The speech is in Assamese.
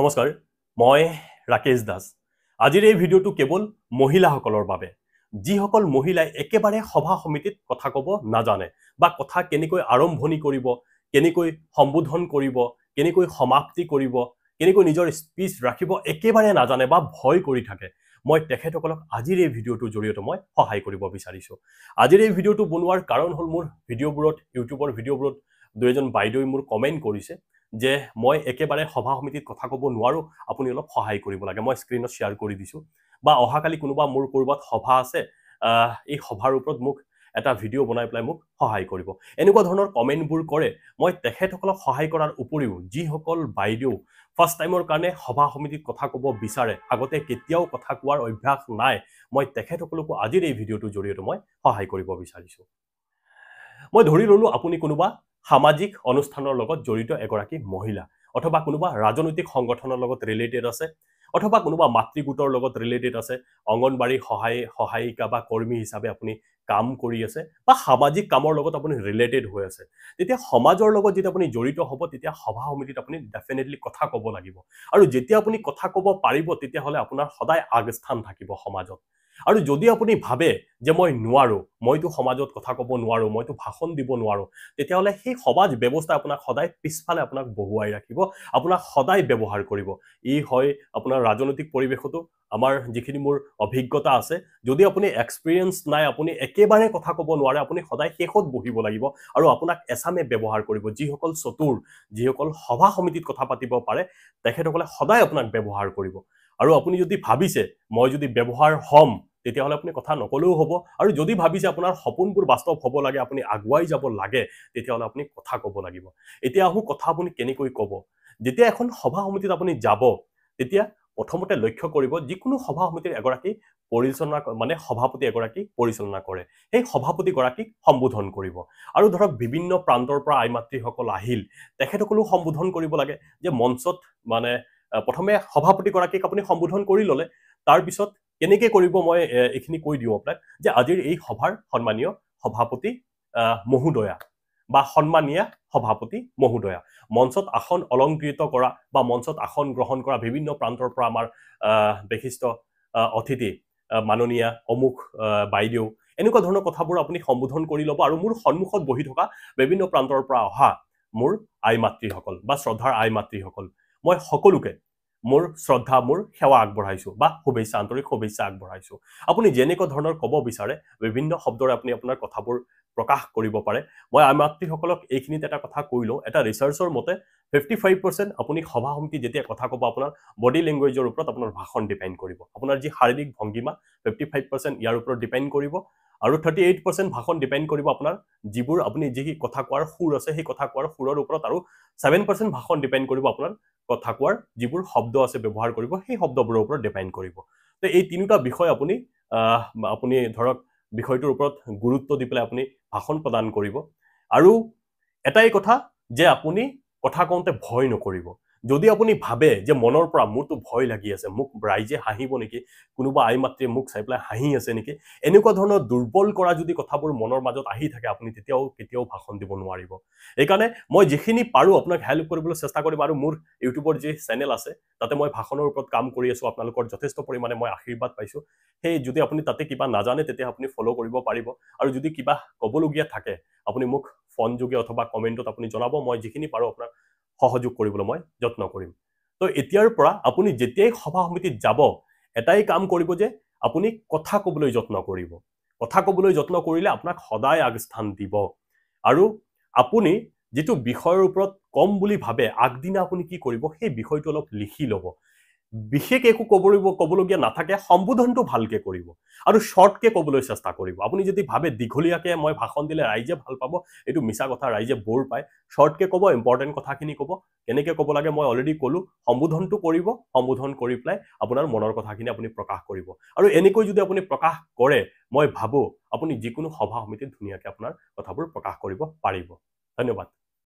নমস্কাৰ মই ৰাকেশ দাস আজিৰ এই ভিডিঅ'টো কেৱল মহিলাসকলৰ বাবে যিসকল মহিলাই একেবাৰে সভা সমিতিত কথা ক'ব নাজানে বা কথা কেনেকৈ আৰম্ভণি কৰিব কেনেকৈ সম্বোধন কৰিব কেনেকৈ সমাপ্তি কৰিব কেনেকৈ নিজৰ স্পীচ ৰাখিব একেবাৰে নাজানে বা ভয় কৰি থাকে মই তেখেতসকলক আজিৰ এই ভিডিঅ'টোৰ জৰিয়তে মই সহায় কৰিব বিচাৰিছোঁ আজিৰ এই ভিডিঅ'টো বনোৱাৰ কাৰণ হ'ল মোৰ ভিডিঅ'বোৰত ইউটিউবৰ ভিডিঅ'বোৰত দুই এজন বাইদেৱে মোৰ কমেণ্ট কৰিছে যে মই একেবাৰে সভা সমিতিত কথা ক'ব নোৱাৰোঁ আপুনি অলপ সহায় কৰিব লাগে মই স্ক্ৰীণত শ্বেয়াৰ কৰি দিছোঁ বা অহাকালি কোনোবা মোৰ ক'ৰবাত সভা আছে এই সভাৰ ওপৰত মোক এটা ভিডিঅ' বনাই পেলাই মোক সহায় কৰিব এনেকুৱা ধৰণৰ কমেণ্টবোৰ কৰে মই তেখেতসকলক সহায় কৰাৰ উপৰিও যিসকল বাইদেউ ফাৰ্ষ্ট টাইমৰ কাৰণে সভা সমিতিত কথা ক'ব বিচাৰে আগতে কেতিয়াও কথা কোৱাৰ অভ্যাস নাই মই তেখেতসকলকো আজিৰ এই ভিডিঅ'টোৰ জৰিয়তে মই সহায় কৰিব বিচাৰিছোঁ মই ধৰি ল'লোঁ আপুনি কোনোবা সামাজিক অনুষ্ঠানৰ লগত জড়িত এগৰাকী মহিলা অথবা কোনোবা ৰাজনৈতিক সংগঠনৰ লগত ৰিলেটেড আছে অথবা কোনোবা মাতৃ গোটৰ লগত ৰিলেটেড আছে অংগনবাড়ী সহায় সহায়িকা বা কৰ্মী হিচাপে আপুনি কাম কৰি আছে বা সামাজিক কামৰ লগত আপুনি ৰিলেটেড হৈ আছে তেতিয়া সমাজৰ লগত যেতিয়া আপুনি জড়িত হ'ব তেতিয়া সভা সমিতিত আপুনি ডেফিনেটলি কথা ক'ব লাগিব আৰু যেতিয়া আপুনি কথা ক'ব পাৰিব তেতিয়াহ'লে আপোনাৰ সদায় আগস্থান থাকিব সমাজত আৰু যদি আপুনি ভাবে যে মই নোৱাৰোঁ মইতো সমাজত কথা ক'ব নোৱাৰোঁ মইতো ভাষণ দিব নোৱাৰোঁ তেতিয়াহ'লে সেই সমাজ ব্যৱস্থা আপোনাক সদায় পিছফালে আপোনাক বহুৱাই ৰাখিব আপোনাক সদায় ব্যৱহাৰ কৰিব ই হয় আপোনাৰ ৰাজনৈতিক পৰিৱেশতো আমাৰ যিখিনি মোৰ অভিজ্ঞতা আছে যদি আপুনি এক্সপিৰিয়েঞ্চ নাই আপুনি একেবাৰে কথা ক'ব নোৱাৰে আপুনি সদায় শেষত বহিব লাগিব আৰু আপোনাক এচামে ব্যৱহাৰ কৰিব যিসকল চতুৰ যিসকল সভা সমিতিত কথা পাতিব পাৰে তেখেতসকলে সদায় আপোনাক ব্যৱহাৰ কৰিব আৰু আপুনি যদি ভাবিছে মই যদি ব্যৱহাৰ হ'ম তেতিয়াহ'লে আপুনি কথা নক'লেও হ'ব আৰু যদি ভাবিছে আপোনাৰ সপোনবোৰ বাস্তৱ হ'ব লাগে আপুনি আগুৱাই যাব লাগে তেতিয়াহ'লে আপুনি কথা ক'ব লাগিব এতিয়া আহোঁ কথা আপুনি কেনেকৈ ক'ব যেতিয়া এখন সভা সমিতিত আপুনি যাব তেতিয়া প্ৰথমতে লক্ষ্য কৰিব যিকোনো সভা সমিতিৰ এগৰাকী পৰিচালনা মানে সভাপতি এগৰাকী পৰিচালনা কৰে সেই সভাপতিগৰাকীক সম্বোধন কৰিব আৰু ধৰক বিভিন্ন প্ৰান্তৰ পৰা আই মাতৃসকল আহিল তেখেতসকলেও সম্বোধন কৰিব লাগে যে মঞ্চত মানে প্ৰথমে সভাপতিগৰাকীক আপুনি সম্বোধন কৰি ল'লে তাৰপিছত কেনেকে কৰিব মই এইখিনি কৈ দিওঁ আপোনাক যে আজিৰ এই সভাৰ সন্মানীয় সভাপতি মহোদয়া বা সন্মানীয়া সভাপতি মহোদয়া মঞ্চত আসন অলংকৃত কৰা বা মঞ্চত আসন গ্ৰহণ কৰা বিভিন্ন প্ৰান্তৰ পৰা আমাৰ বিশিষ্ট অতিথি মাননীয়া অমুক বাইদেউ এনেকুৱা ধৰণৰ কথাবোৰ আপুনি সম্বোধন কৰি ল'ব আৰু মোৰ সন্মুখত বহি থকা বিভিন্ন প্ৰান্তৰ পৰা অহা মোৰ আই মাতৃসকল বা শ্ৰদ্ধাৰ আই মাতৃসকল মই সকলোকে মোৰ শ্ৰদ্ধা মোৰ সেৱা আগবঢ়াইছোঁ বা শুভেচ্ছা আন্তৰিক শুভেচ্ছা আগবঢ়াইছোঁ আপুনি যেনেকুৱা ধৰণৰ ক'ব বিচাৰে বিভিন্ন শব্দৰে আপুনি আপোনাৰ কথাবোৰ প্ৰকাশ কৰিব পাৰে মই আই মাতৃসকলক এইখিনিত এটা কথা কৈ লওঁ এটা ৰিচাৰ্চৰ মতে ফিফটি ফাইভ পাৰ্চেণ্ট আপুনি সভা সমিতি যেতিয়া কথা ক'ব আপোনাৰ বডি লেংগুৱেজৰ ওপৰত আপোনাৰ ভাষণ ডিপেণ্ড কৰিব আপোনাৰ যি শাৰীৰিক ভংগীমা ফিফটি ফাইভ পাৰ্চেণ্ট ইয়াৰ ওপৰত ডিপেণ্ড কৰিব আৰু থাৰ্টি এইট পাৰ্চেণ্ট ভাষণ ডিপেণ্ড কৰিব আপোনাৰ যিবোৰ আপুনি যি কথা কোৱাৰ সুৰ আছে সেই কথা কোৱাৰ সুৰৰ ওপৰত আৰু ছেভেন পাৰ্চেণ্ট ভাষণ ডিপেণ্ড কৰিব আপোনাৰ কথা কোৱাৰ যিবোৰ শব্দ আছে ব্যৱহাৰ কৰিব সেই শব্দবোৰৰ ওপৰত ডিপেণ্ড কৰিব তো এই তিনিটা বিষয় আপুনি আপুনি ধৰক বিষয়টোৰ ওপৰত গুৰুত্ব দি পেলাই আপুনি ভাষণ প্ৰদান কৰিব আৰু এটাই কথা যে আপুনি কথা কওঁতে ভয় নকৰিব যদি আপুনি ভাবে যে মনৰ পৰা মোৰতো ভয় লাগি আছে মোক ৰাইজে হাঁহিব নেকি কোনোবা আই মাতৃয়ে মোক চাই পেলাই হাঁহি আছে নেকি এনেকুৱা ধৰণৰ দুৰ্বল কৰা যদি কথাবোৰ মনৰ মাজত আহি থাকে আপুনি তেতিয়াও কেতিয়াও ভাষণ দিব নোৱাৰিব সেইকাৰণে মই যিখিনি পাৰোঁ আপোনাক হেল্প কৰিবলৈ চেষ্টা কৰিম আৰু মোৰ ইউটিউবৰ যি চেনেল আছে তাতে মই ভাষণৰ ওপৰত কাম কৰি আছোঁ আপোনালোকৰ যথেষ্ট পৰিমাণে মই আশীৰ্বাদ পাইছোঁ সেই যদি আপুনি তাতে কিবা নাজানে তেতিয়া আপুনি ফ'ল' কৰিব পাৰিব আৰু যদি কিবা ক'বলগীয়া থাকে আপুনি মোক ফোনযোগে অথবা কমেণ্টত আপুনি জনাব মই যিখিনি পাৰোঁ আপোনাক সহযোগ কৰিবলৈ মই যত্ন কৰিম তো এতিয়াৰ পৰা আপুনি যেতিয়াই সভা সমিতিত যাব এটাই কাম কৰিব যে আপুনি কথা ক'বলৈ যত্ন কৰিব কথা ক'বলৈ যত্ন কৰিলে আপোনাক সদায় আগস্থান দিব আৰু আপুনি যিটো বিষয়ৰ ওপৰত কম বুলি ভাবে আগদিনা আপুনি কি কৰিব সেই বিষয়টো অলপ লিখি ল'ব বিশেষ একো কৰিব ক'বলগীয়া নাথাকে সম্বোধনটো ভালকে কৰিব আৰু শ্বৰ্টকৈ ক'বলৈ চেষ্টা কৰিব আপুনি যদি ভাবে দীঘলীয়াকৈ মই ভাষণ দিলে ৰাইজে ভাল পাব এইটো মিছা কথা ৰাইজে বৰ পায় শ্বৰ্টকৈ ক'ব ইম্পৰ্টেণ্ট কথাখিনি ক'ব কেনেকৈ ক'ব লাগে মই অলৰেডি ক'লো সম্বোধনটো কৰিব সম্বোধন কৰি পেলাই আপোনাৰ মনৰ কথাখিনি আপুনি প্ৰকাশ কৰিব আৰু এনেকৈ যদি আপুনি প্ৰকাশ কৰে মই ভাবোঁ আপুনি যিকোনো সভা সমিতিত ধুনীয়াকৈ আপোনাৰ কথাবোৰ প্ৰকাশ কৰিব পাৰিব ধন্যবাদ